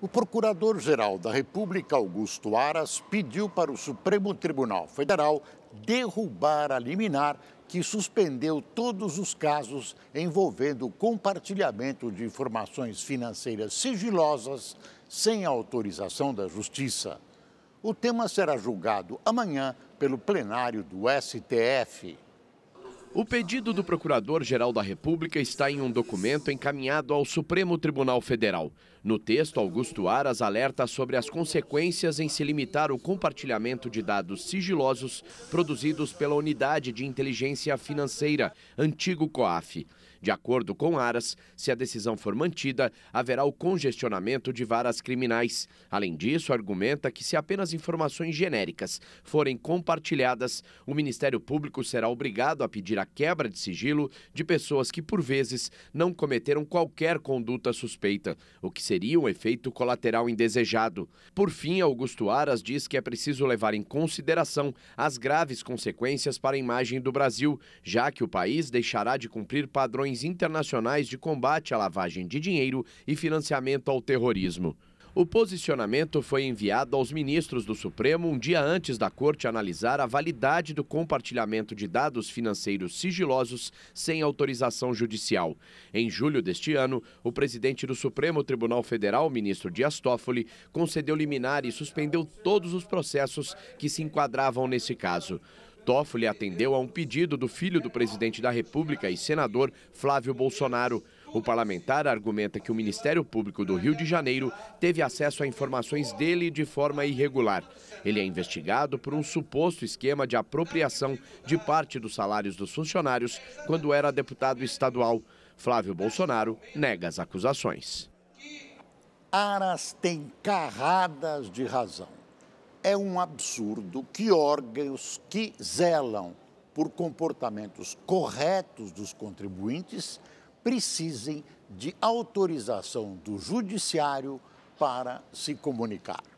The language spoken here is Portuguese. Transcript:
O Procurador-Geral da República, Augusto Aras, pediu para o Supremo Tribunal Federal derrubar a liminar que suspendeu todos os casos envolvendo compartilhamento de informações financeiras sigilosas sem autorização da Justiça. O tema será julgado amanhã pelo plenário do STF. O pedido do Procurador-Geral da República está em um documento encaminhado ao Supremo Tribunal Federal. No texto, Augusto Aras alerta sobre as consequências em se limitar o compartilhamento de dados sigilosos produzidos pela Unidade de Inteligência Financeira, antigo COAF. De acordo com Aras, se a decisão for mantida, haverá o congestionamento de varas criminais. Além disso, argumenta que se apenas informações genéricas forem compartilhadas, o Ministério Público será obrigado a pedir a quebra de sigilo de pessoas que, por vezes, não cometeram qualquer conduta suspeita, o que seria um efeito colateral indesejado. Por fim, Augusto Aras diz que é preciso levar em consideração as graves consequências para a imagem do Brasil, já que o país deixará de cumprir padrões internacionais de combate à lavagem de dinheiro e financiamento ao terrorismo. O posicionamento foi enviado aos ministros do Supremo um dia antes da Corte analisar a validade do compartilhamento de dados financeiros sigilosos sem autorização judicial. Em julho deste ano, o presidente do Supremo Tribunal Federal, ministro Dias Toffoli, concedeu liminar e suspendeu todos os processos que se enquadravam nesse caso. Toffoli atendeu a um pedido do filho do presidente da República e senador Flávio Bolsonaro. O parlamentar argumenta que o Ministério Público do Rio de Janeiro teve acesso a informações dele de forma irregular. Ele é investigado por um suposto esquema de apropriação de parte dos salários dos funcionários quando era deputado estadual. Flávio Bolsonaro nega as acusações. Aras tem carradas de razão. É um absurdo que órgãos que zelam por comportamentos corretos dos contribuintes precisem de autorização do judiciário para se comunicar.